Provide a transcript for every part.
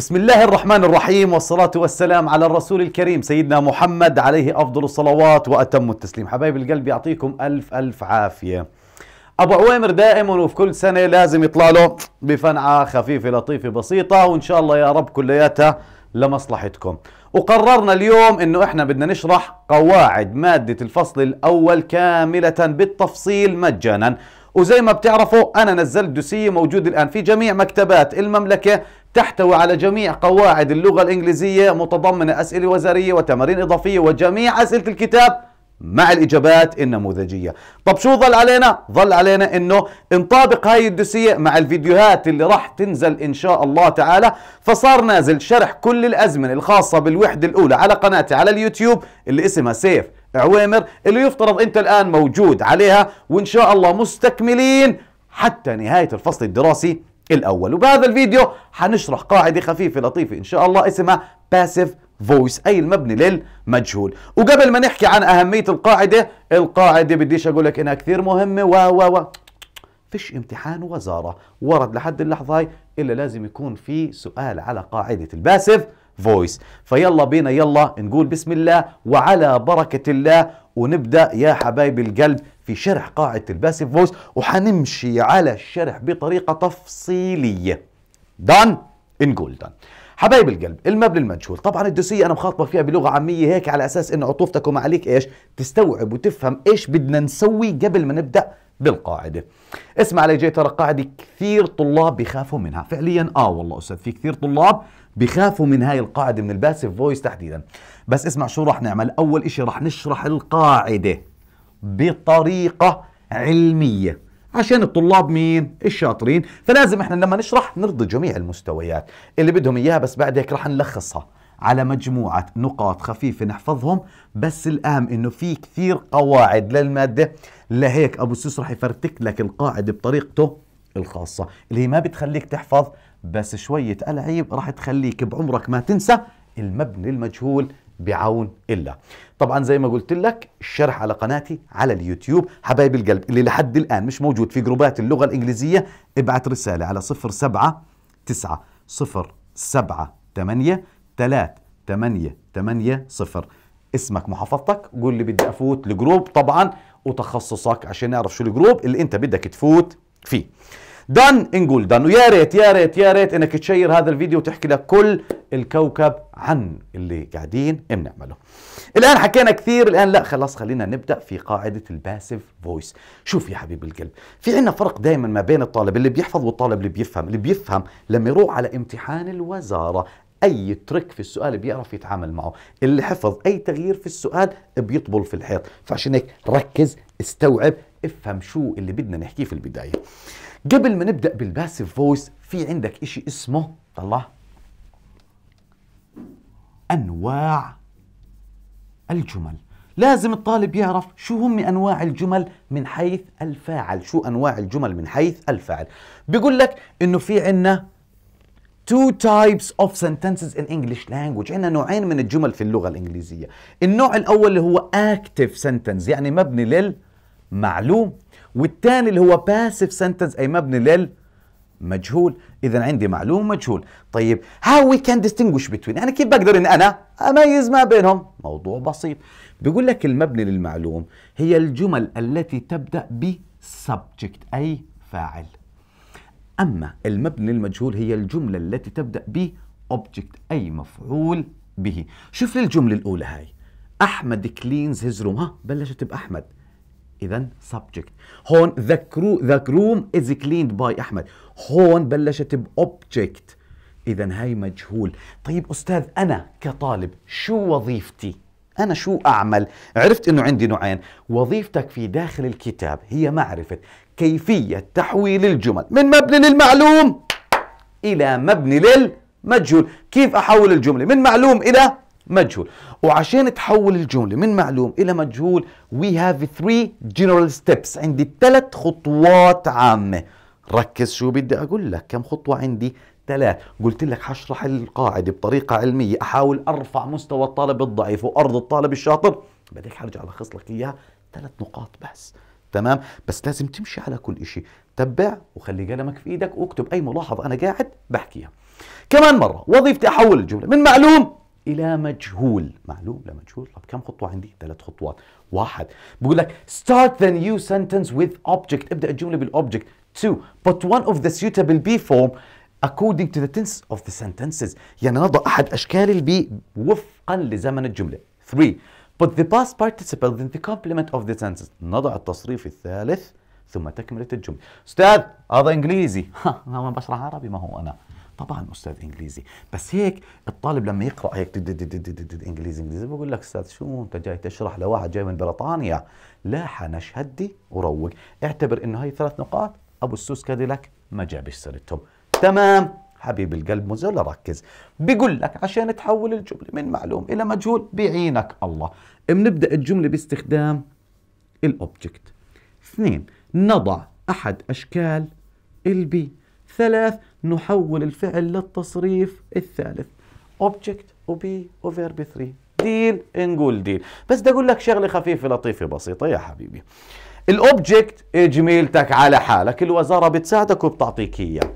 بسم الله الرحمن الرحيم والصلاة والسلام على الرسول الكريم سيدنا محمد عليه أفضل الصلوات وأتم التسليم حبايب القلب يعطيكم ألف ألف عافية أبو عوامر دائما وفي كل سنة لازم يطلع له بفنعة خفيفة لطيفة بسيطة وإن شاء الله يا رب كلياتها لمصلحتكم وقررنا اليوم انه احنا بدنا نشرح قواعد مادة الفصل الاول كاملة بالتفصيل مجانا وزي ما بتعرفوا أنا نزلت دوسية موجود الآن في جميع مكتبات المملكة تحتوي على جميع قواعد اللغة الإنجليزية متضمنة أسئلة وزارية وتمارين إضافية وجميع أسئلة الكتاب مع الإجابات النموذجية طب شو ظل علينا؟ ظل علينا أنه نطابق هاي الدوسية مع الفيديوهات اللي راح تنزل إن شاء الله تعالى فصار نازل شرح كل الأزمنة الخاصة بالوحدة الأولى على قناتي على اليوتيوب اللي اسمها سيف عويمر اللي يفترض انت الان موجود عليها وان شاء الله مستكملين حتى نهاية الفصل الدراسي الاول وبهذا الفيديو حنشرح قاعدة خفيفة لطيفة ان شاء الله اسمها باسيف فويس اي المبني للمجهول وقبل ما نحكي عن اهمية القاعدة القاعدة بديش اقول لك انها كثير مهمة و و و فيش امتحان وزارة ورد لحد اللحظة هاي إلا لازم يكون في سؤال على قاعدة الباسيف فويس فيلا بينا يلا نقول بسم الله وعلى بركة الله ونبدأ يا حبايب القلب في شرح قاعدة الباسيف فويس وحنمشي على الشرح بطريقة تفصيلية دان نقول دان حبايب القلب المبنى المجهول طبعا الدوسيه انا مخاطبك فيها بلغه عاميه هيك على اساس ان عطوفتك وما عليك ايش تستوعب وتفهم ايش بدنا نسوي قبل ما نبدا بالقاعدة اسمع علي جاي ترى قاعدة كثير طلاب بيخافوا منها فعليا آه والله أستاذ في كثير طلاب بيخافوا من هاي القاعدة من الباسف فويس تحديدا بس اسمع شو راح نعمل أول إشي راح نشرح القاعدة بطريقة علمية عشان الطلاب مين؟ الشاطرين، فلازم احنا لما نشرح نرضي جميع المستويات، اللي بدهم اياها بس بعد هيك رح نلخصها، على مجموعة نقاط خفيفة نحفظهم بس الأهم إنه في كثير قواعد للمادة لهيك أبو السوس رح يفرتك لك القاعدة بطريقته الخاصة اللي هي ما بتخليك تحفظ بس شوية ألعيب رح تخليك بعمرك ما تنسى المبني المجهول بعون الله طبعا زي ما قلت لك الشرح على قناتي على اليوتيوب حبايب القلب اللي لحد الآن مش موجود في جروبات اللغة الإنجليزية ابعت رسالة على 079 9 0 7 8 3 8 8 0 اسمك محافظتك قول لي بدي افوت الجروب طبعا وتخصصك عشان نعرف شو الجروب اللي انت بدك تفوت فيه دان نقول دان ويا ريت يا ريت يا ريت انك تشير هذا الفيديو وتحكي لكل الكوكب عن اللي قاعدين بنعمله الان حكينا كثير الان لا خلاص خلينا نبدا في قاعده الباسيف فويس شوف يا حبيب القلب في عندنا فرق دائما ما بين الطالب اللي بيحفظ والطالب اللي بيفهم اللي بيفهم لما يروح على امتحان الوزاره اي ترك في السؤال بيعرف يتعامل معه اللي حفظ اي تغيير في السؤال بيطبل في الحيط فعشان هيك ركز استوعب افهم شو اللي بدنا نحكيه في البدايه قبل ما نبدا بالباسيف فويس في عندك إشي اسمه طلع انواع الجمل لازم الطالب يعرف شو هم انواع الجمل من حيث الفاعل شو انواع الجمل من حيث الفاعل بيقول لك انه في عندنا two types of sentences in English language عندنا نوعين من الجمل في اللغة الإنجليزية النوع الأول اللي هو active sentence يعني مبني للمعلوم والثاني اللي هو passive sentence أي مبني للمجهول إذا عندي معلوم مجهول طيب how we can distinguish between يعني كيف بقدر إن أنا أميز ما بينهم موضوع بسيط بيقول لك المبني للمعلوم هي الجمل التي تبدأ ب subject أي فاعل أما المبني المجهول هي الجملة التي تبدأ ب object أي مفعول به شوف لي الجملة الأولى هاي أحمد كلينز his روم ها بلشت بأحمد إذا subject هون ذا room از كليند باي أحمد هون بلشت بأوبجكت إذا هاي مجهول طيب أستاذ أنا كطالب شو وظيفتي؟ أنا شو أعمل؟ عرفت أنه عندي نوعين وظيفتك في داخل الكتاب هي معرفة كيفية تحويل الجمل من مبني للمعلوم إلى مبني للمجهول كيف أحول الجملة من معلوم إلى مجهول وعشان تحول الجملة من معلوم إلى مجهول we have three general steps عندي ثلاث خطوات عامة ركز شو بدي أقول لك كم خطوة عندي ثلاث قلت لك هشرح القاعدة بطريقة علمية أحاول أرفع مستوى الطالب الضعيف وأرض الطالب الشاطر بديك حرجع ألخص لك إياها ثلاث نقاط بس تمام بس لازم تمشي على كل شيء تبع وخلي قلمك في ايدك واكتب اي ملاحظه انا قاعد بحكيها كمان مره وظيفتي احول الجمله من معلوم الى مجهول معلوم لمجهول طب كم خطوه عندي ثلاث خطوات واحد بقول لك start the new sentence with object ابدا الجمله بالobject two put one of the suitable be form according to the tense of the sentences يعني نضع أحد أشكال البي وفقا لزمن الجملة 3 put the past participle in the complement of the sentence نضع التصريف الثالث ثم تكملة الجملة أستاذ هذا إنجليزي أنا ما بشرح عربي ما هو أنا طبعا استاذ انجليزي بس هيك الطالب لما يقرا هيك دي دي دي انجليزي انجليزي بقول لك استاذ شو انت جاي تشرح لواحد جاي من بريطانيا لا حنش هدي وروق اعتبر انه هي ثلاث نقاط ابو السوس كاديلاك ما جابش سيرتهم تمام حبيب القلب مزول ركز بيقول لك عشان تحول الجملة من معلوم إلى مجهول بعينك الله بنبدأ الجملة باستخدام الأوبجكت اثنين نضع أحد أشكال البي ثلاث نحول الفعل للتصريف الثالث اوبجكت وبي وفيرب ثري ديل نقول ديل بس بدي اقول لك شغله خفيفه لطيفه بسيطه يا حبيبي الاوبجكت جميلتك على حالك الوزاره بتساعدك وبتعطيك اياه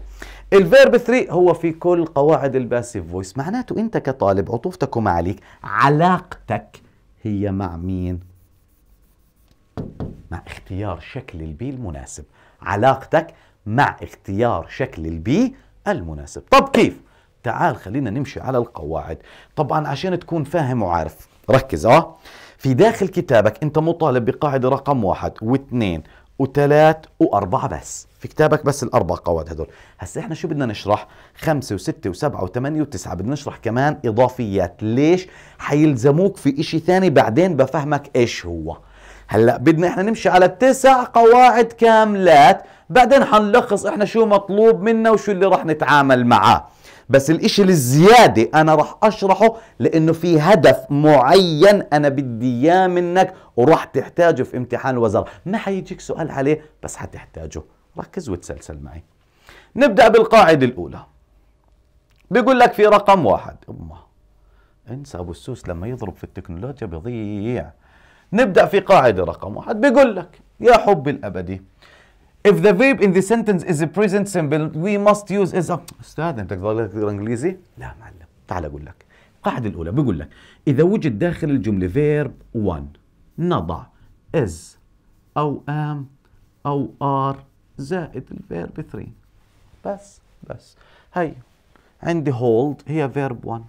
الفيرب 3 هو في كل قواعد الباسيف فويس معناته انت كطالب عطوفتك وما عليك علاقتك هي مع مين مع اختيار شكل البي المناسب علاقتك مع اختيار شكل البي المناسب طب كيف تعال خلينا نمشي على القواعد طبعا عشان تكون فاهم وعارف ركز اه في داخل كتابك انت مطالب بقاعدة رقم واحد واثنين وثلاث وأربعة بس في كتابك بس الأربع قواعد هدول هسا إحنا شو بدنا نشرح خمسة وستة وسبعة وثمانية وتسعة بدنا نشرح كمان إضافيات ليش حيلزموك في إشي ثاني بعدين بفهمك إيش هو هلا بدنا احنا نمشي على تسع قواعد كاملات بعدين حنلخص احنا شو مطلوب منا وشو اللي رح نتعامل معاه بس الإشي الزيادة أنا راح أشرحه لأنه في هدف معين أنا بدي إياه منك وراح تحتاجه في امتحان الوزارة ما حيجيك سؤال عليه بس حتحتاجه ركز وتسلسل معي نبدأ بالقاعدة الأولى بيقول لك في رقم واحد أمه انسى أبو السوس لما يضرب في التكنولوجيا بيضيع نبدأ في قاعدة رقم واحد بيقول لك يا حب الأبدي If the verb in the sentence is a present simple we must use is a... استاذ انت تقدر انجليزي؟ لا معلم تعال اقول لك القاعدة الأولى بقول لك إذا وجد داخل الجملة verb 1 نضع is أو am أو are زائد الفيرب 3 بس بس هي عندي hold هي verb 1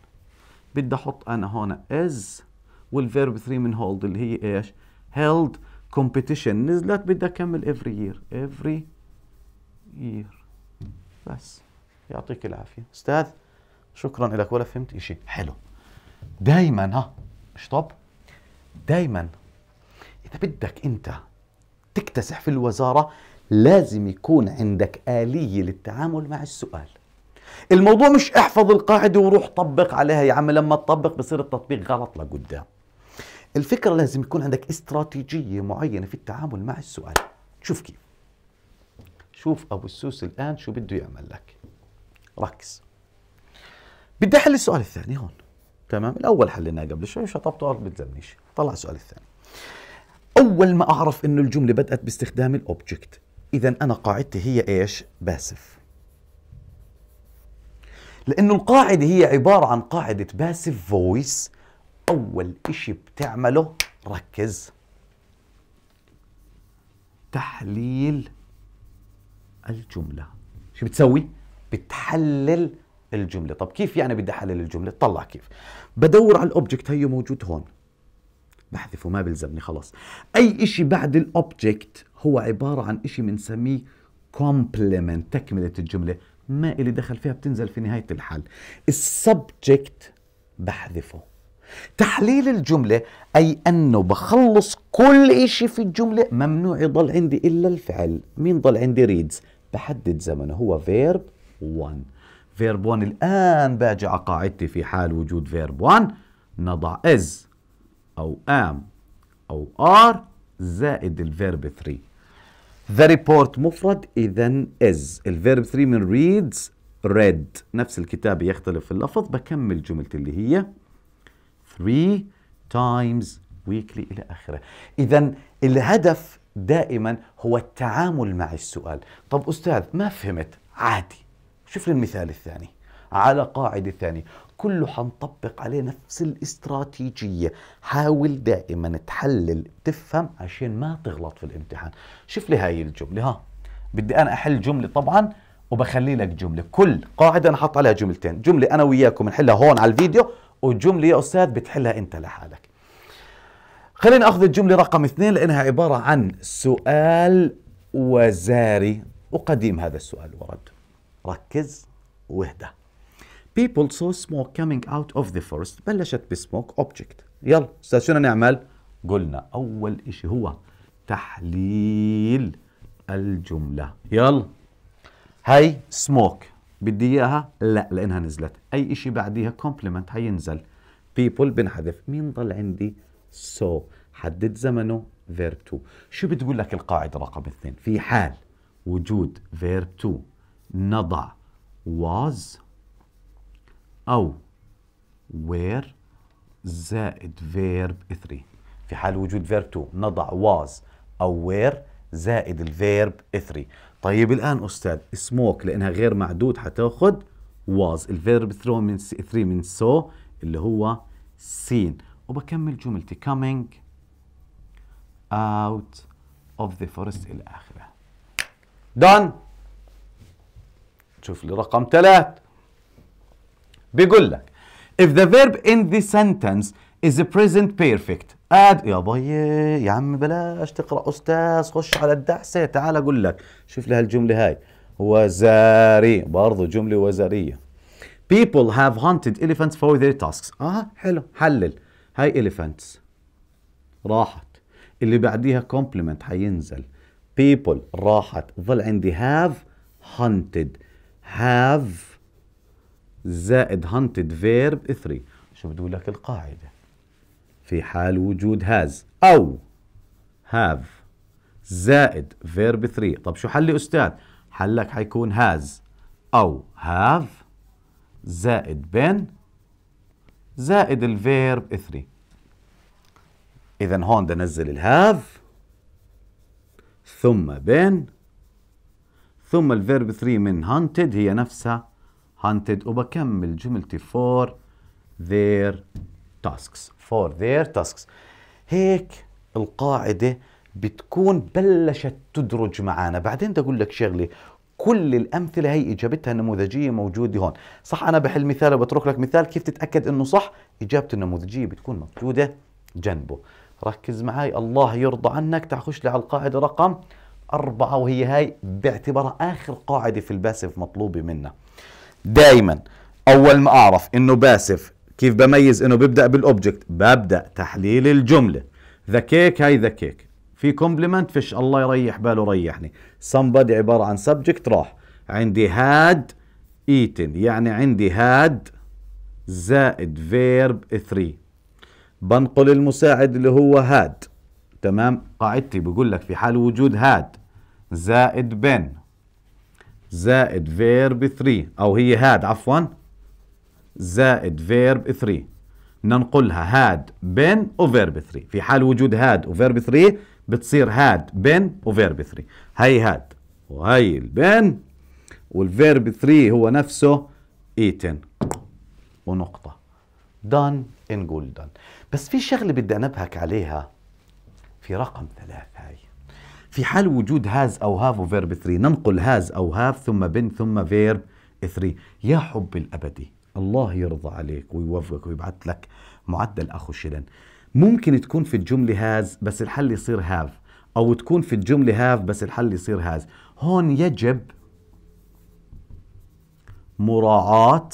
بدي أحط أنا هون is والفيرب 3 من hold اللي هي إيش؟ held كومبيتيشن نزلت بدي اكمل افري يير افري يير بس يعطيك العافيه استاذ شكرا لك ولا فهمت شيء حلو دائما ها اشطب دائما اذا بدك انت تكتسح في الوزاره لازم يكون عندك اليه للتعامل مع السؤال الموضوع مش احفظ القاعده وروح طبق عليها يا عم لما تطبق بصير التطبيق غلط لقدام الفكرة لازم يكون عندك استراتيجية معينة في التعامل مع السؤال شوف كيف شوف أبو السوس الآن شو بده يعمل لك ركز بدي أحل السؤال الثاني هون تمام الأول حليناه قبل شوي شطبته أرض بتزمنيش طلع السؤال الثاني أول ما أعرف إنه الجملة بدأت باستخدام الأوبجكت إذا أنا قاعدتي هي إيش باسف لأنه القاعدة هي عبارة عن قاعدة باسف فويس أول إشي بتعمله ركز تحليل الجملة شو بتسوي؟ بتحلل الجملة طب كيف يعني بدي أحلل الجملة؟ طلع كيف بدور على الأوبجكت هيو موجود هون بحذفه ما بلزمني خلاص أي إشي بعد الأوبجكت هو عبارة عن إشي بنسميه كومبلمنت تكملة الجملة ما إلي دخل فيها بتنزل في نهاية الحل السبجكت بحذفه تحليل الجملة أي أنه بخلص كل إشي في الجملة ممنوع يضل عندي إلا الفعل مين ضل عندي ريدز بحدد زمنه هو فيرب 1 فيرب 1 الآن باجي على قاعدتي في حال وجود فيرب 1 نضع از أو ام أو ار زائد الفيرب 3 The report مفرد إذا is الفيرب 3 من reads read نفس الكتابة يختلف اللفظ بكمل جملتي اللي هي 3 times weekly إلى آخره إذا الهدف دائما هو التعامل مع السؤال طب أستاذ ما فهمت عادي شوف لي المثال الثاني على قاعدة ثانية كله حنطبق عليه نفس الاستراتيجية حاول دائما تحلل تفهم عشان ما تغلط في الامتحان شوف لي هاي الجملة ها بدي أنا أحل جملة طبعا وبخلي لك جملة كل قاعدة أنا حط عليها جملتين جملة أنا وياكم نحلها هون على الفيديو والجملة يا أستاذ بتحلها أنت لحالك خلينا أخذ الجملة رقم اثنين لأنها عبارة عن سؤال وزاري وقديم هذا السؤال ورد ركز واهدى People saw smoke coming out of the forest بلشت بسموك object يلا استاذ شنو نعمل؟ قلنا أول إشي هو تحليل الجملة يلا هاي سموك بدي اياها لا لانها نزلت اي شيء بعديها كومبلمنت حينزل بيبل بنحذف مين ضل عندي so حدد زمنه فيرب 2 شو بتقول لك القاعدة رقم اثنين في حال وجود فيرب 2 نضع was أو were زائد فيرب 3 في حال وجود فيرب 2 نضع was أو were زائد الفيرب 3 طيب الان استاذ سموك لانها غير معدود حتاخذ واز الفيرب ثرو من 3 من سو اللي هو سين وبكمل جملتي coming out of the forest الى اخره دون شوف لي رقم ثلاث بيقول لك if the verb in the sentence is a present perfect قاعد يا بي يا عم بلاش تقرا استاذ خش على الدعسه تعال اقول لك شوف لي هالجمله هاي وزاري برضه جمله وزاريه people have hunted elephants for their tasks اه حلو حلل هاي elephants راحت اللي بعديها compliment حينزل people راحت ظل عندي have hunted have زائد hunted verb 3 شو اقول لك القاعده في حال وجود has أو have زائد verb 3 طب شو حلي أستاذ؟ حلك حيكون has أو have زائد been زائد الفيرب 3 إذا هون بدي أنزل الهاف ثم بين ثم الفيرب 3 من hunted هي نفسها hunted وبكمل جملتي for their تاسكس فور ذير تاسكس هيك القاعدة بتكون بلشت تدرج معنا بعدين بدي أقول لك شغلة كل الأمثلة هي إجابتها النموذجية موجودة هون صح أنا بحل مثال وبترك لك مثال كيف تتأكد أنه صح إجابته النموذجية بتكون موجودة جنبه ركز معي الله يرضى عنك تعال خش لي على القاعدة رقم أربعة وهي هاي باعتبارها آخر قاعدة في الباسف مطلوبة منا دائما أول ما أعرف إنه باسف كيف بميز انه ببدا بالاوبجكت ببدا تحليل الجمله ذا كيك هاي ذا كيك في كومبلمنت فيش الله يريح باله ريحني somebody عباره عن سبجكت راح عندي هاد ايتن يعني عندي هاد زائد فيرب 3 بنقل المساعد اللي هو هاد تمام قاعدتي بقول لك في حال وجود هاد زائد بن زائد فيرب 3 او هي هاد عفوا زائد فيرب 3 ننقلها هاد بن وفيرب 3 في حال وجود هاد وفيرب 3 بتصير هاد بن وفيرب 3 هي هاد وهي البن والفيرب 3 هو نفسه ايتن ونقطة دان نقول دان بس في شغلة بدي أنبهك عليها في رقم ثلاثة هاي في حال وجود هاز أو هاف وفيرب 3 ننقل هاز أو هاف ثم بن ثم فيرب 3 يا حب الأبدي الله يرضى عليك ويوفقك ويبعث لك معدل اخو شلن ممكن تكون في الجمله هاز بس الحل يصير هاف او تكون في الجمله هاف بس الحل يصير هاز هون يجب مراعاه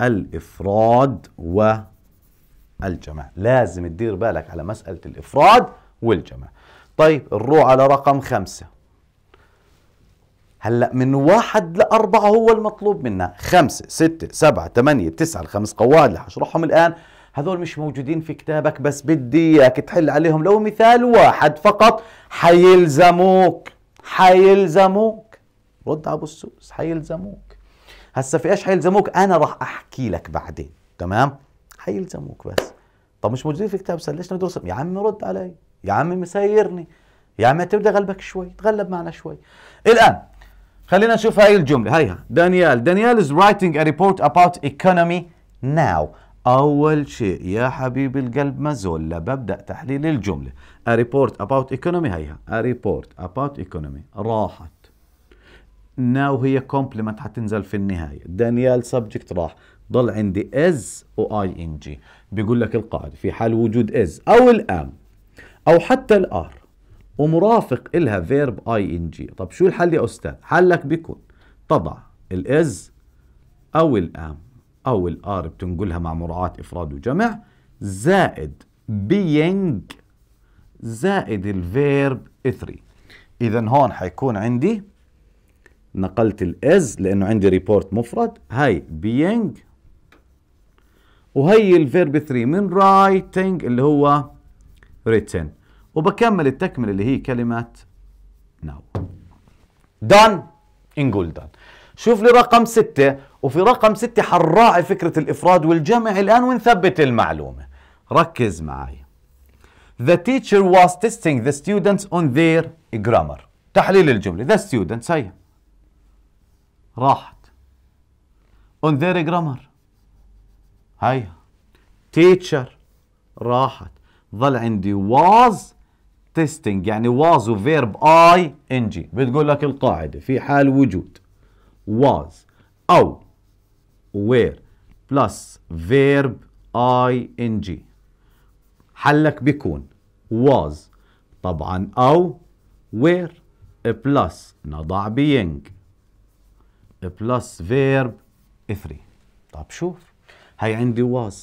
الافراد والجمع لازم تدير بالك على مساله الافراد والجمع طيب نروح على رقم خمسة هلا من واحد لأربعة هو المطلوب منا خمسة ستة سبعة ثمانية تسعة الخمس قواعد اللي حشرحهم الآن هذول مش موجودين في كتابك بس بدي اياك تحل عليهم لو مثال واحد فقط حيلزموك حيلزموك رد ابو السوس حيلزموك هسا في ايش حيلزموك انا راح احكي لك بعدين تمام حيلزموك بس طب مش موجودين في كتاب ليش ندرس يا عمي رد علي يا عمي مسيرني يا عمي تبدا غلبك شوي تغلب معنا شوي الان خلينا نشوف هاي الجملة هيها دانيال دانيال is writing a report about economy now أول شيء يا حبيب القلب مزولة ببدأ تحليل الجملة a report about economy هيها a report about economy راحت now هي complement حتنزل في النهاية دانيال subject راح ضل عندي is و ing بيقول لك القاعدة في حال وجود is أو الآن أو حتى الآر ومرافق إلها فيرب اي ان جي طب شو الحل يا أستاذ حلك بيكون تضع الإز أو الآم أو الآر بتنقلها مع مراعاة إفراد وجمع زائد being زائد الفيرب 3 إذا هون حيكون عندي نقلت الإز لأنه عندي ريبورت مفرد هاي being وهي الفيرب 3 من رايتنج اللي هو written وبكمل التكمل اللي هي كلمة ناو دان نقول دان شوف لي رقم ستة وفي رقم ستة حنراعي فكرة الإفراد والجمع الآن ونثبت المعلومة ركز معي The teacher was testing the students on their grammar تحليل الجملة the students هي راحت on their grammar هي teacher راحت ظل عندي was تيستنج يعني was وفيرب اي ان جي بتقول لك القاعده في حال وجود was او وير بلس فيرب اي ان جي حلك بيكون was طبعا او وير بلس نضع being بلس فيرب 3 طب شوف هي عندي was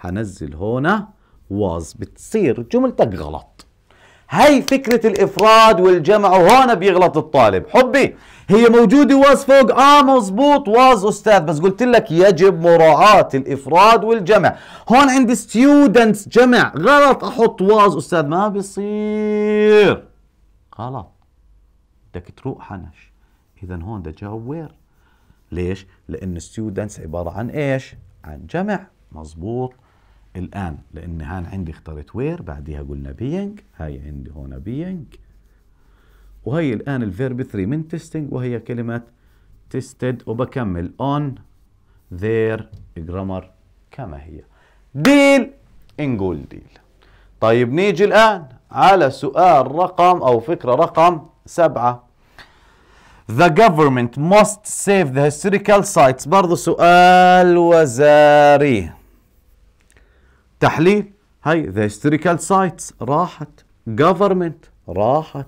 هنزل هنا was بتصير جملتك غلط هي فكرة الإفراد والجمع وهون بيغلط الطالب حبي هي موجودة واز فوق آه مزبوط واز أستاذ بس قلت لك يجب مراعاة الإفراد والجمع هون عندي ستيودنتس جمع غلط أحط واز أستاذ ما بيصير غلط بدك تروق حنش إذا هون بدي جاوب وير ليش؟ لأن ستيودنتس عبارة عن إيش؟ عن جمع مزبوط الآن لأن هان عندي اخترت وير بعديها قلنا بينج هاي عندي هون بينج وهي الآن الفيرب 3 من تيستنج وهي كلمة تيستد وبكمل on their grammar كما هي ديل نقول ديل طيب نيجي الآن على سؤال رقم أو فكرة رقم سبعة The government must save the historical sites برضو سؤال وزاري تحليل هاي ذا هيستوريكال سايتس راحت government راحت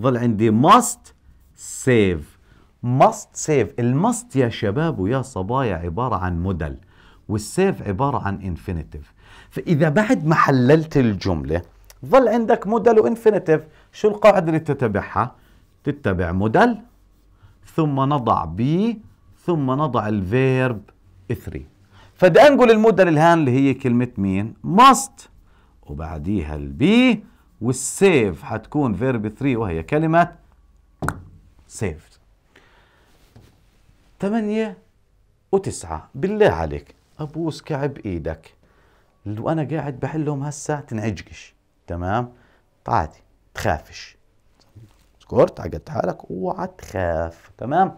ظل عندي ماست سيف ماست سيف الماست يا شباب ويا صبايا عبارة عن مدل والسيف عبارة عن انفينيتيف فإذا بعد ما حللت الجملة ظل عندك مدل وانفينيتيف شو القاعدة اللي تتبعها تتبع مدل ثم نضع بي ثم نضع الفيرب 3 انقل المده للهان اللي هي كلمه مين ماست وبعديها البي والسيف هتكون فيرب 3 وهي كلمه سيفد 8 وتسعة بالله عليك ابوس كعب ايدك وانا قاعد بحلهم هسه تنعجقش تمام عادي تخافش اذكر عقدت حالك اوعى تخاف تمام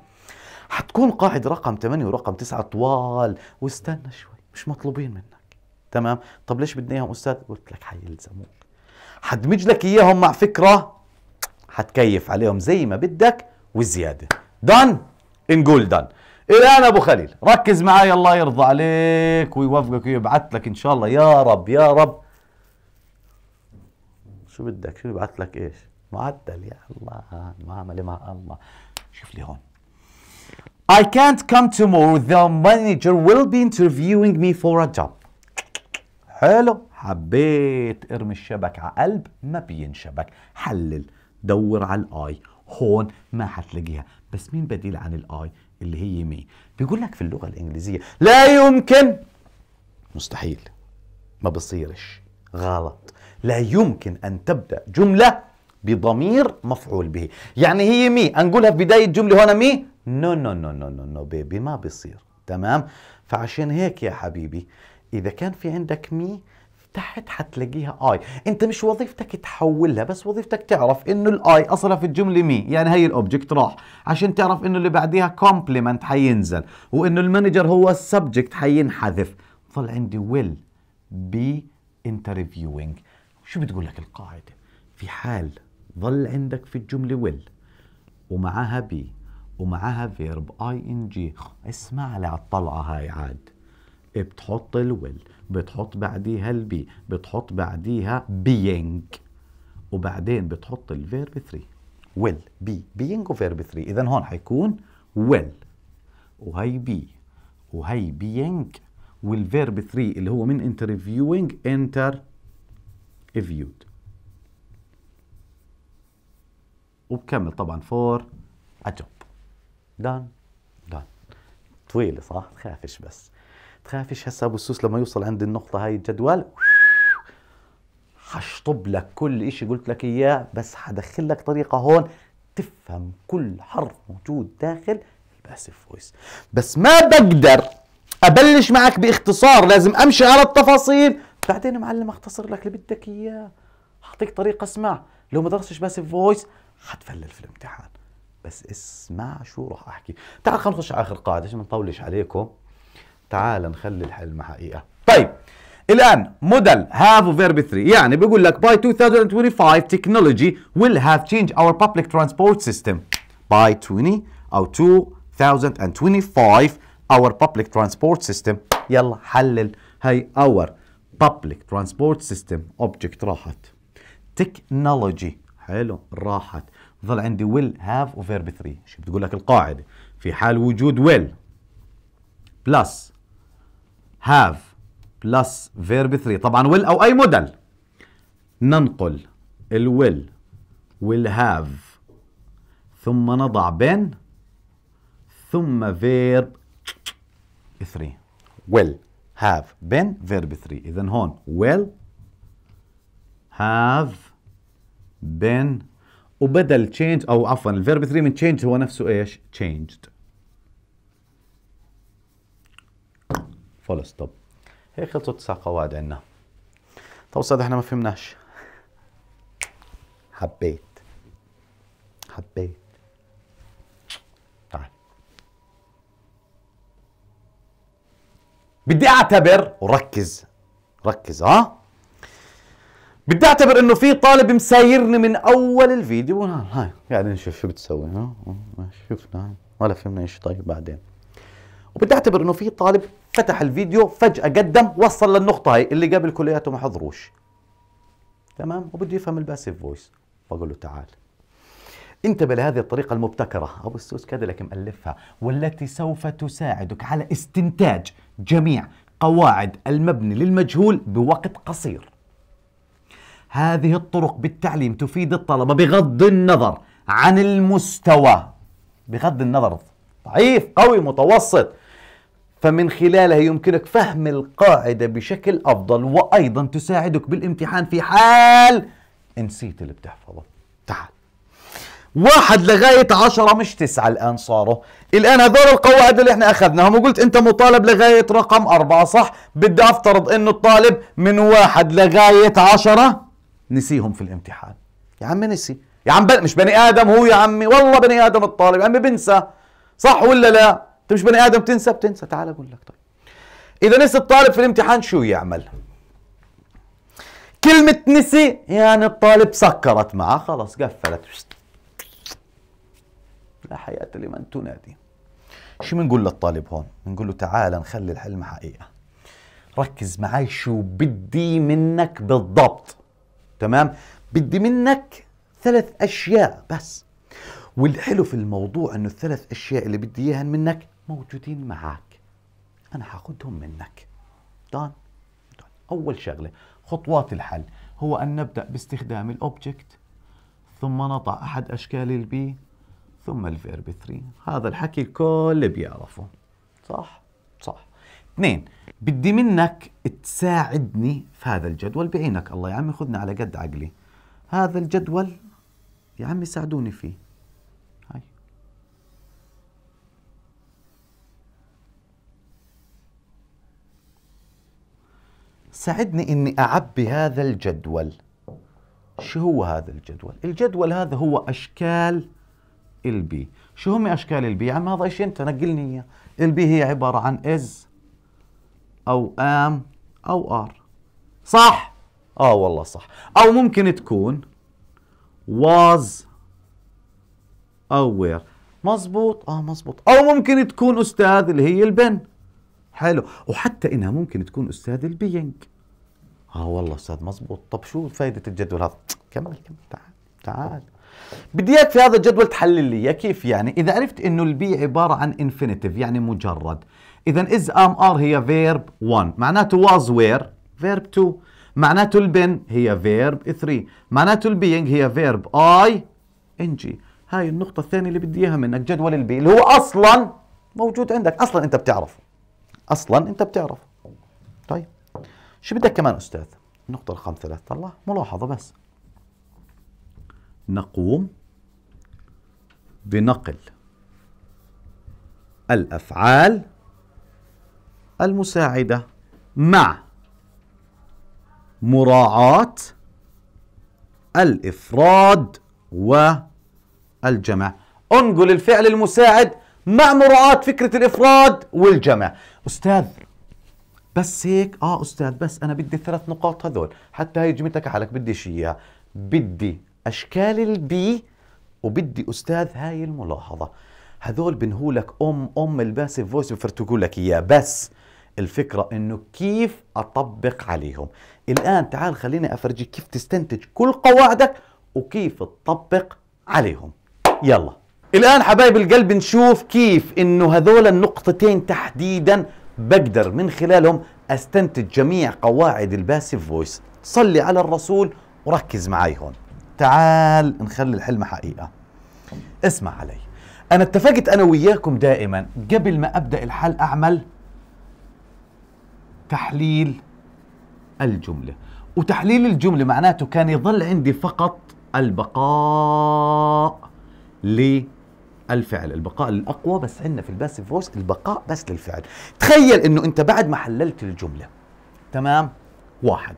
حتكون قاعد رقم 8 ورقم 9 طوال واستنى شوي مش مطلوبين منك تمام طب ليش بدنا اياهم استاذ قلت لك حيلزموك حدمج لك اياهم مع فكره حتكيف عليهم زي ما بدك وزياده دان نقول دان الان ابو خليل ركز معي الله يرضى عليك ويوفقك ويبعث لك ان شاء الله يا رب يا رب شو بدك شو يبعث لك ايش معدل يا الله معامله مع الله شوف لي هون I can't come tomorrow. The manager will be interviewing me for a job. حلو حبيت ارمي الشبك على قلب ما بينشبك حلل دور على الاي هون ما حتلاقيها بس مين بديل عن الاي اللي هي مي بيقول لك في اللغه الانجليزيه لا يمكن مستحيل ما بصيرش غلط لا يمكن ان تبدا جمله بضمير مفعول به يعني هي مي نقولها في بدايه جمله هنا مي نو نو نو نو نو نو بيبي ما بيصير تمام فعشان هيك يا حبيبي اذا كان في عندك مي تحت حتلاقيها اي انت مش وظيفتك تحولها بس وظيفتك تعرف انه الاي اصلها في الجمله مي يعني هي الاوبجكت راح عشان تعرف انه اللي بعديها كومبلمنت حينزل وانه المانجر هو السبجكت حينحذف ظل عندي ويل بي انترفيوينج شو بتقول لك القاعده في حال ظل عندك في الجمله ويل ومعها بي ومعاها فيرب اي ان جي اسمع لي على الطلعه هاي عاد بتحط الويل بتحط بعديها البي بتحط بعديها بينج وبعدين بتحط الفيرب 3 ويل بي بينج وفيرب 3 اذا هون حيكون ويل وهي بي وهي بينج والفيرب 3 اللي هو من انترفيوينج انتر فيود وبكمل طبعا فور اجوب دان دان طويلة صح؟ تخافش بس تخافش هسه ابو السوس لما يوصل عند النقطة هاي الجدول حشطب لك كل اشي قلت لك اياه بس حدخل لك طريقة هون تفهم كل حرف موجود داخل الباسيف فويس بس ما بقدر ابلش معك باختصار لازم امشي على التفاصيل بعدين معلم اختصر لك اللي بدك اياه اعطيك طريقه اسمع لو ما درستش باسف فويس حتفلل في الامتحان بس اسمع شو راح احكي تعال خلينا نخش على اخر قاعده عشان ما نطولش عليكم تعال نخلي مع حقيقه طيب الان موديل هاف فيرب 3 يعني بيقول لك باي 2025 تكنولوجي will have changed our public transport system by 20 او 2025 our public transport system يلا حلل هي اور public transport system object راحت تكنولوجي حلو راحت ظل عندي will have وverb 3 شو بتقول لك القاعدة في حال وجود will plus have plus verb 3 طبعا will أو أي مدل ننقل ال will will have ثم نضع بين ثم verb 3 will have been verb 3 اذا هون will have been وبدل تشينج او عفوا الفيرب 3 من تشينج هو نفسه ايش؟ changed فول ستوب هيك خلصوا تسع قواعد عندنا طب استاذ احنا ما فهمناش حبيت حبيت تعال بدي اعتبر وركز ركز ها آه؟ بدي اعتبر انه في طالب مسايرني من اول الفيديو هاي يعني قاعدين نشوف شو بتسوي ها شفنا ولا فهمنا ايش طيب بعدين وبدي اعتبر انه في طالب فتح الفيديو فجاه قدم وصل للنقطه هاي اللي قبل كلياته ما حضروش تمام وبده يفهم الباسيف فويس بقول له تعال انتبه لهذه الطريقة المبتكرة أبو السوس كادلك مألفها والتي سوف تساعدك على استنتاج جميع قواعد المبني للمجهول بوقت قصير هذه الطرق بالتعليم تفيد الطلبة بغض النظر عن المستوى بغض النظر ضعيف قوي متوسط فمن خلالها يمكنك فهم القاعدة بشكل أفضل وأيضا تساعدك بالامتحان في حال نسيت اللي بتحفظه تعال واحد لغاية عشرة مش تسعة الآن صاروا الآن هذول القواعد اللي احنا أخذناهم وقلت أنت مطالب لغاية رقم أربعة صح بدي أفترض أنه الطالب من واحد لغاية عشرة نسيهم في الامتحان يا عمي نسي يا عم مش بني ادم هو يا عمي والله بني ادم الطالب يا عمي بنسى صح ولا لا انت مش بني ادم تنسى بتنسى تعال اقول لك طيب اذا نسي الطالب في الامتحان شو يعمل كلمة نسي يعني الطالب سكرت معه خلاص قفلت لا حياة لمن تنادي شو بنقول للطالب هون بنقول له تعال نخلي الحلم حقيقة ركز معي شو بدي منك بالضبط تمام بدي منك ثلاث اشياء بس والحلو في الموضوع انه الثلاث اشياء اللي بدي اياها منك موجودين معك انا حاخذهم منك دان اول شغله خطوات الحل هو ان نبدا باستخدام الاوبجكت ثم نضع احد اشكال البي ثم الفيرب 3 هذا الحكي الكل بيعرفه صح اثنين بدي منك تساعدني في هذا الجدول بعينك الله يا عمي خذنا على قد عقلي هذا الجدول يا عمي ساعدوني فيه هاي ساعدني اني اعبي هذا الجدول شو هو هذا الجدول الجدول هذا هو اشكال البي شو هم اشكال البي يعني يا عمي هذا شيء انت نقلني اياه البي هي عباره عن از أو ام أو ار صح؟ آه والله صح أو ممكن تكون was أو وير مظبوط آه مظبوط أو ممكن تكون أستاذ اللي هي البن حلو وحتى إنها ممكن تكون أستاذ البينج آه والله أستاذ مظبوط طب شو فائدة الجدول هذا؟ كمل كمل تعال تعال بدي اياك في هذا الجدول تحلل لي كيف يعني اذا عرفت انه البي عباره عن انفينيتيف يعني مجرد إذا إز أم أر هي فيرب 1 معناته واز وير فيرب 2 معناته البن هي فيرب 3 معناته البينج هي فيرب اي ان جي هاي النقطة الثانية اللي بدي إياها منك جدول البي اللي هو أصلا موجود عندك أصلا أنت بتعرفه أصلا أنت بتعرفه طيب شو بدك كمان أستاذ النقطة رقم ثلاثة الله ملاحظة بس نقوم بنقل الأفعال المساعدة مع مراعاة الإفراد والجمع انقل الفعل المساعد مع مراعاة فكرة الإفراد والجمع أستاذ بس هيك آه أستاذ بس أنا بدي الثلاث نقاط هذول حتى هي جمتك حالك بديش إياها بدي أشكال البي وبدي أستاذ هاي الملاحظة هذول بنهولك أم أم الباسف فويس بفرتقوا لك إياه بس الفكرة انه كيف اطبق عليهم الان تعال خليني افرجيك كيف تستنتج كل قواعدك وكيف تطبق عليهم يلا الان حبايب القلب نشوف كيف انه هذول النقطتين تحديدا بقدر من خلالهم استنتج جميع قواعد الباسيف فويس صلي على الرسول وركز معي هون تعال نخلي الحلم حقيقة اسمع علي أنا اتفقت أنا وياكم دائما قبل ما أبدأ الحل أعمل تحليل الجملة وتحليل الجملة معناته كان يظل عندي فقط البقاء للفعل البقاء الأقوى بس عندنا في الباسيف فويس البقاء بس للفعل تخيل أنه أنت بعد ما حللت الجملة تمام واحد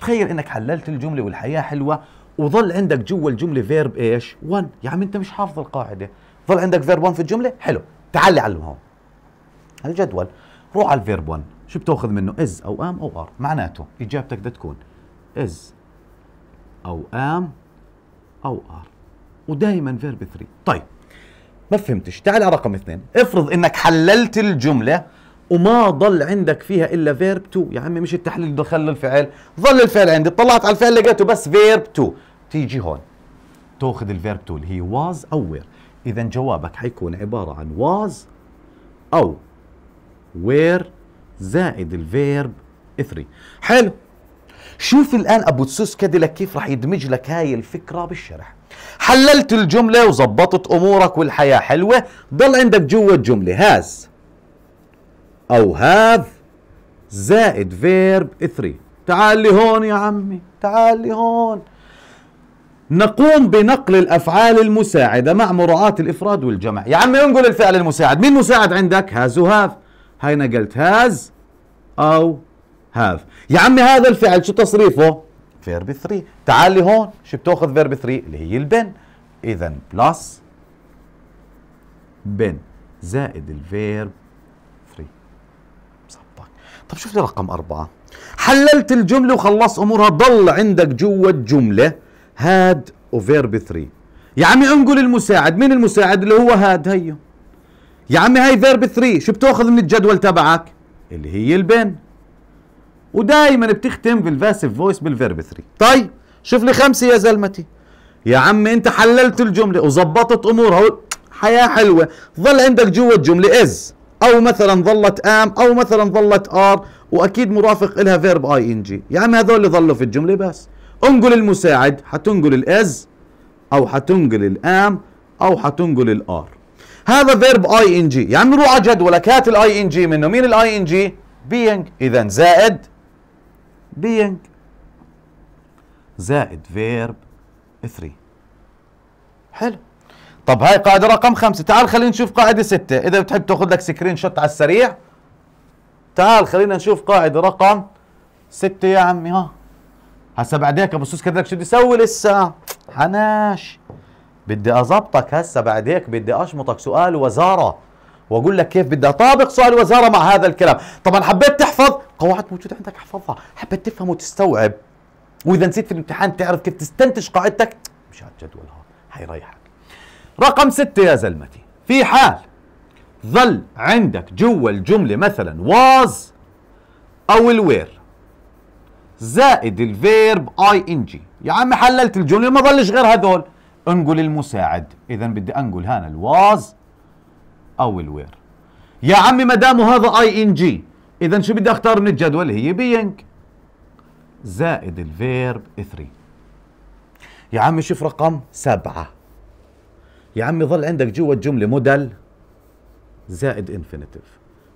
تخيل أنك حللت الجملة والحياة حلوة وظل عندك جوا الجملة فيرب إيش وان يا عم أنت مش حافظ القاعدة ظل عندك فيرب وان في الجملة حلو تعال علمهم الجدول روح على الفيرب 1 شو بتاخذ منه از او ام او ار معناته اجابتك بدها تكون از او ام او ار ودائما فيرب 3 طيب ما فهمتش تعال على رقم اثنين افرض انك حللت الجمله وما ضل عندك فيها الا فيرب 2 يا عمي مش التحليل دخل الفعل ظل الفعل عندي طلعت على الفعل لقيته بس فيرب 2 تيجي هون تاخذ الفيرب 2 اللي هي واز او وير اذا جوابك حيكون عباره عن واز او وير زائد الفيرب 3 حلو شوف الان ابو تسوس كاديلاك كيف راح يدمج لك هاي الفكره بالشرح حللت الجمله وظبطت امورك والحياه حلوه ضل عندك جوا الجمله هاز او هاف زائد فيرب 3 تعال لي هون يا عمي تعال لي هون نقوم بنقل الافعال المساعده مع مراعاه الافراد والجمع يا عمي انقل الفعل المساعد مين مساعد عندك هاز وهاف هاي نقلت هاز او هاف يا عمي هذا الفعل شو تصريفه فيرب 3 تعال لي هون شو بتاخذ فيرب 3 اللي هي البن اذا بلس بن زائد الفيرب 3 صبك طب شوف لي رقم أربعة حللت الجملة وخلصت أمورها ضل عندك جوا الجملة هاد وفيرب 3 يا عمي انقل المساعد مين المساعد اللي هو هاد هيو يا عمي هاي فيرب 3 شو بتاخذ من الجدول تبعك اللي هي البن ودائما بتختم بالفاسيف فويس بالفيرب 3 طيب شوف لي خمسه يا زلمتي يا عمي انت حللت الجمله وظبطت امورها حياه حلوه ظل عندك جوا الجمله از او مثلا ظلت ام او مثلا ظلت ار واكيد مرافق لها فيرب اي ان جي يا عمي هذول اللي ظلوا في الجمله بس انقل المساعد حتنقل الاز او حتنقل الام او حتنقل الار هذا فيرب اي ان جي يعني نروح على جدولك هات الاي ان جي منه مين الاي ان جي بينج اذا زائد بينج زائد فيرب 3 حلو طب هاي قاعده رقم خمسة تعال خلينا نشوف قاعده ستة اذا بتحب تاخذ لك سكرين شوت على السريع تعال خلينا نشوف قاعده رقم ستة يا عمي ها هسا بعديك ابو سوس كذلك شو بدي اسوي لسه حناش بدي اظبطك هسه بعد هيك بدي اشمطك سؤال وزاره واقول لك كيف بدي اطابق سؤال وزاره مع هذا الكلام طبعا حبيت تحفظ قواعد موجوده عندك احفظها حبيت تفهم وتستوعب واذا نسيت في الامتحان تعرف كيف تستنتج قاعدتك مش على الجدول هون حيريحك رقم ستة يا زلمتي في حال ظل عندك جوا الجملة مثلا واز أو الوير زائد الفيرب اي ان جي يا عمي حللت الجملة ما ظلش غير هذول انقل المساعد اذا بدي انقل هنا الواز او الوير يا عمي ما دام هذا اي ان جي اذا شو بدي اختار من الجدول هي بينج زائد الفيرب 3 يا عمي شوف رقم سبعة يا عمي ظل عندك جوا الجملة موديل زائد انفينيتيف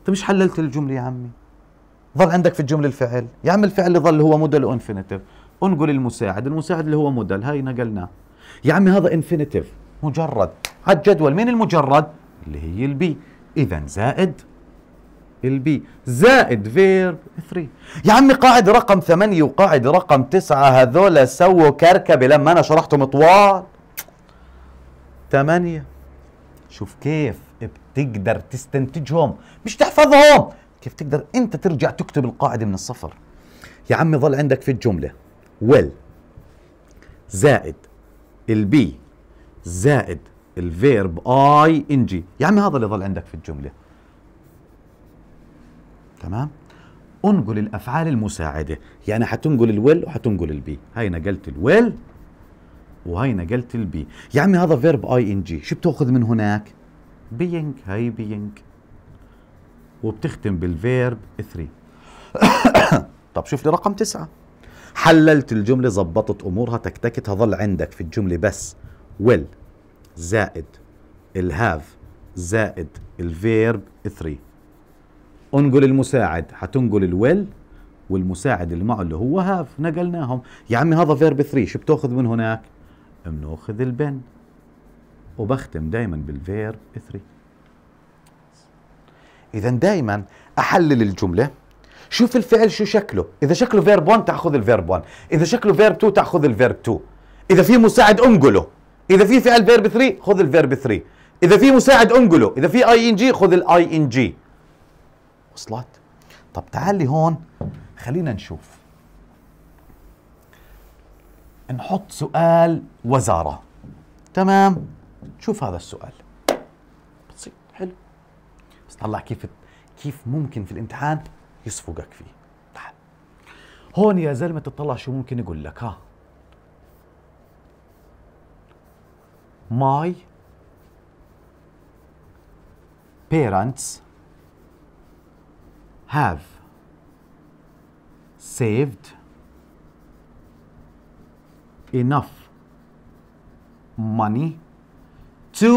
انت مش حللت الجملة يا عمي ظل عندك في الجملة الفعل يا عمي الفعل اللي ظل هو موديل وانفينيتيف انقل المساعد المساعد اللي هو موديل هاي نقلناه يا عمي هذا انفينيتيف مجرد على الجدول مين المجرد اللي هي البي اذا زائد البي زائد فيرب 3 يا عمي قاعدة رقم 8 وقاعدة رقم 9 هذول سووا كركبة لما أنا شرحتهم طوال 8 شوف كيف بتقدر تستنتجهم مش تحفظهم كيف تقدر أنت ترجع تكتب القاعدة من الصفر يا عمي ظل عندك في الجملة well زائد البي زائد الفيرب اي ان جي يا عمي هذا اللي ظل عندك في الجمله تمام انقل الافعال المساعده يعني حتنقل الويل وحتنقل البي هاي نقلت الويل وهي نقلت البي يعني يا عمي هذا فيرب اي ان جي شو بتاخذ من هناك بينج هاي بينج وبتختم بالفيرب 3 طب شوف لي رقم تسعة حللت الجمله ظبطت امورها تكتكت هظل عندك في الجمله بس will زائد الهاف زائد الفيرب 3 انقل المساعد حتنقل الويل والمساعد اللي معه اللي هو هاف نقلناهم يا عمي هذا فيرب 3 شو بتاخذ من هناك بناخذ البن وبختم دايما بالفيرب 3 اذا دايما احلل الجمله شوف الفعل شو شكله اذا شكله فيرب 1 تاخذ الفيرب 1 اذا شكله فيرب 2 تاخذ الفيرب 2 اذا في مساعد انقله اذا في فعل فيرب 3 خذ الفيرب 3 اذا في مساعد انقله اذا في اي ان جي خذ الاي ان جي وصلت طب تعال لي هون خلينا نشوف نحط سؤال وزاره تمام شوف هذا السؤال بسيط حلو بس طلع كيف كيف ممكن في الامتحان يصفقك فيه هون يا زلمه تطلع شو ممكن يقول لك ها my parents have saved enough money to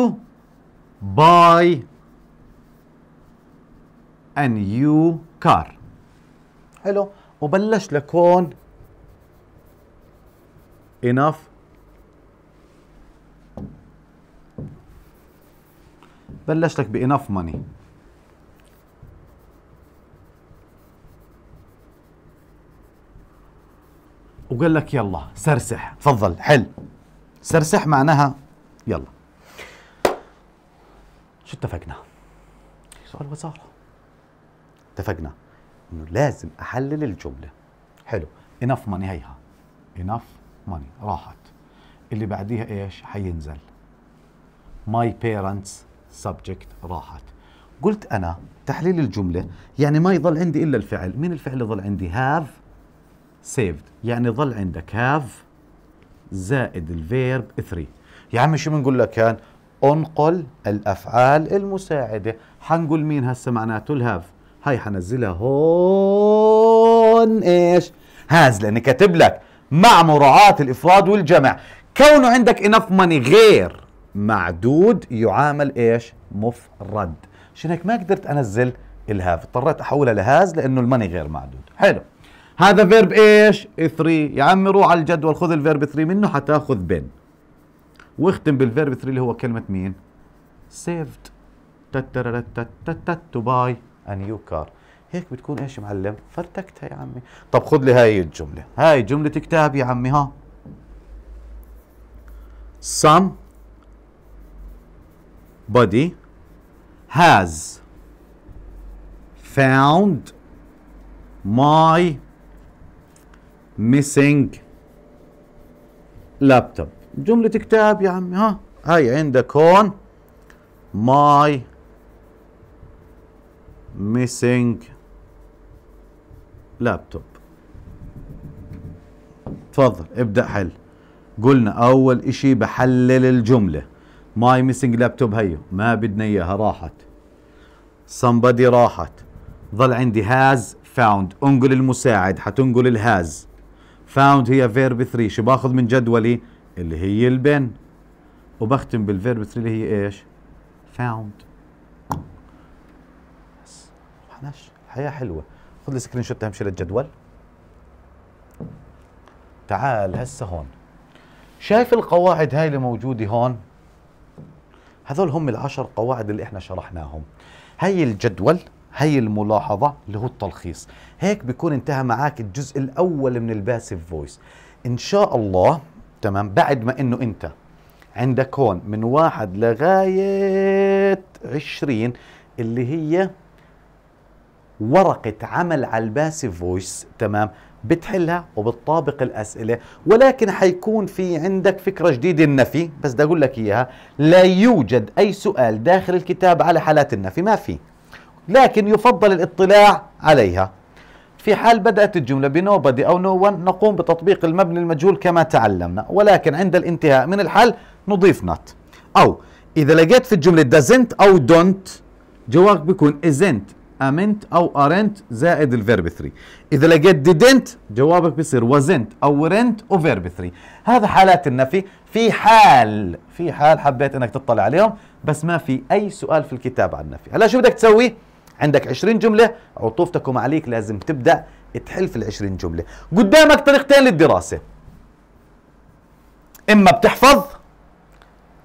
buy a new car حلو وبلش لكون enough بلش لك enough ماني وقال لك يلا سرسح تفضل حل سرسح معناها يلا شو اتفقنا؟ سؤال وزاره اتفقنا انه لازم احلل الجمله حلو انف ماني هيها انف ماني راحت اللي بعديها ايش حينزل ماي بيرنتس سبجكت راحت قلت انا تحليل الجمله يعني ما يظل عندي الا الفعل مين الفعل اللي ظل عندي هاف سيفد يعني ظل عندك هاف زائد الفيرب 3 يا عمي شو بنقول لك كان انقل الافعال المساعده حنقول مين هسه معناته الهاف هاي حنزلها هون ايش هاز لاني كاتب لك مع مراعاة الافراد والجمع كونه عندك انف ماني غير معدود يعامل ايش مفرد عشان هيك ما قدرت انزل الهاف اضطريت احولها لهاز لانه الماني غير معدود حلو هذا فيرب ايش 3 يا عمي روح على الجدول خذ الفيرب 3 منه حتاخذ بن واختم بالفيرب 3 اللي هو كلمه مين سيفد تترتت باي نيو كار هيك بتكون ايش معلم فرتكتها يا عمي طب خذ لي هاي الجمله هاي جمله كتاب يا عمي ها سام بودي has found my missing laptop جملة كتاب يا عمي ها هاي عندك هون my missing لابتوب تفضل ابدأ حل قلنا أول إشي بحلل الجملة ماي missing لابتوب هيو ما بدنا إياها راحت somebody راحت ظل عندي هاز فاوند انقل المساعد حتنقل الهاز فاوند هي فيرب 3 شو باخذ من جدولي اللي هي البن وبختم بالفيرب 3 اللي هي ايش؟ فاوند احناش الحياه حلوه خذ لي سكرين شوت تمشي للجدول تعال هسه هون شايف القواعد هاي اللي موجوده هون هذول هم العشر قواعد اللي احنا شرحناهم هاي الجدول هاي الملاحظة اللي هو التلخيص هيك بيكون انتهى معاك الجزء الأول من الباسيف فويس إن شاء الله تمام بعد ما إنه أنت عندك هون من واحد لغاية عشرين اللي هي ورقة عمل على الباسيف فويس تمام بتحلها وبتطابق الأسئلة ولكن حيكون في عندك فكرة جديدة النفي بس بدي أقول لك إياها لا يوجد أي سؤال داخل الكتاب على حالات النفي ما في لكن يفضل الاطلاع عليها في حال بدأت الجملة بنوبدي أو نو no نقوم بتطبيق المبني المجهول كما تعلمنا ولكن عند الانتهاء من الحل نضيف نت أو إذا لقيت في الجملة doesn't أو don't جوابك بيكون isn't امنت او ارنت زائد الفيرب 3 اذا لقيت ديدنت جوابك بيصير وزنت او رنت او فيرب 3 هذا حالات النفي في حال في حال حبيت انك تطلع عليهم بس ما في اي سؤال في الكتاب عن النفي هلا شو بدك تسوي عندك 20 جمله عطوفتكم عليك لازم تبدا تحل في ال 20 جمله قدامك طريقتين للدراسه اما بتحفظ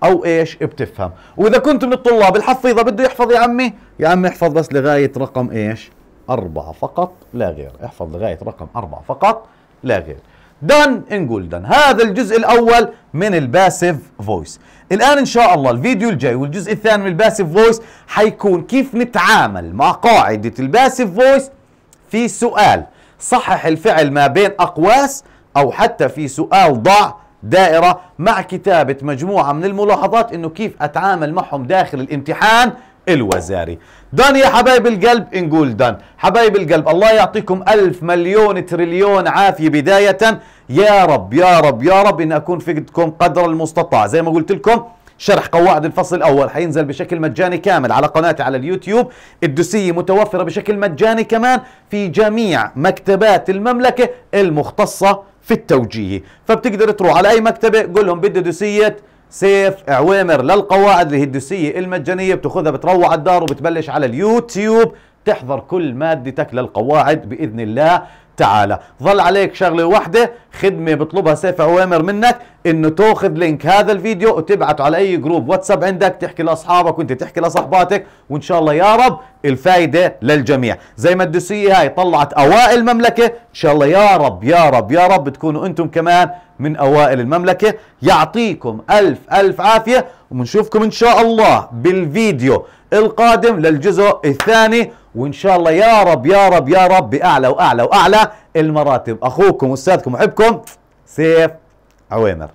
او ايش بتفهم واذا كنت من الطلاب الحفيظه بده يحفظ يا عمي يا عمي احفظ بس لغايه رقم ايش أربعة فقط لا غير احفظ لغاية رقم أربعة فقط لا غير دن نقول دن هذا الجزء الأول من الباسيف فويس الآن إن شاء الله الفيديو الجاي والجزء الثاني من الباسيف فويس حيكون كيف نتعامل مع قاعدة الباسيف فويس في سؤال صحح الفعل ما بين أقواس أو حتى في سؤال ضع دائرة مع كتابة مجموعة من الملاحظات انه كيف اتعامل معهم داخل الامتحان الوزاري دان يا حبايب القلب نقول دان حبايب القلب الله يعطيكم ألف مليون تريليون عافية بداية يا رب يا رب يا رب إن أكون فيكم قدر المستطاع زي ما قلت لكم شرح قواعد الفصل الأول حينزل بشكل مجاني كامل على قناتي على اليوتيوب الدوسية متوفرة بشكل مجاني كمان في جميع مكتبات المملكة المختصة في التوجيهي فبتقدر تروح على اي مكتبه قول لهم بدي دوسيه سيف عويمر للقواعد اللي هي الدوسيه المجانيه بتاخذها بتروح على الدار وبتبلش على اليوتيوب تحضر كل مادتك للقواعد باذن الله تعالى ظل عليك شغله واحده خدمه بطلبها سيف عوامر منك انه تاخذ لينك هذا الفيديو وتبعته على اي جروب واتساب عندك تحكي لاصحابك وانت تحكي لصحباتك وان شاء الله يا رب الفائده للجميع زي ما الدوسيه هاي طلعت اوائل المملكه ان شاء الله يا رب يا رب يا رب تكونوا انتم كمان من اوائل المملكه يعطيكم الف الف عافيه وبنشوفكم ان شاء الله بالفيديو القادم للجزء الثاني وان شاء الله يا رب يا رب يا رب باعلى واعلى واعلى المراتب اخوكم واستاذكم وحبكم سيف عوامر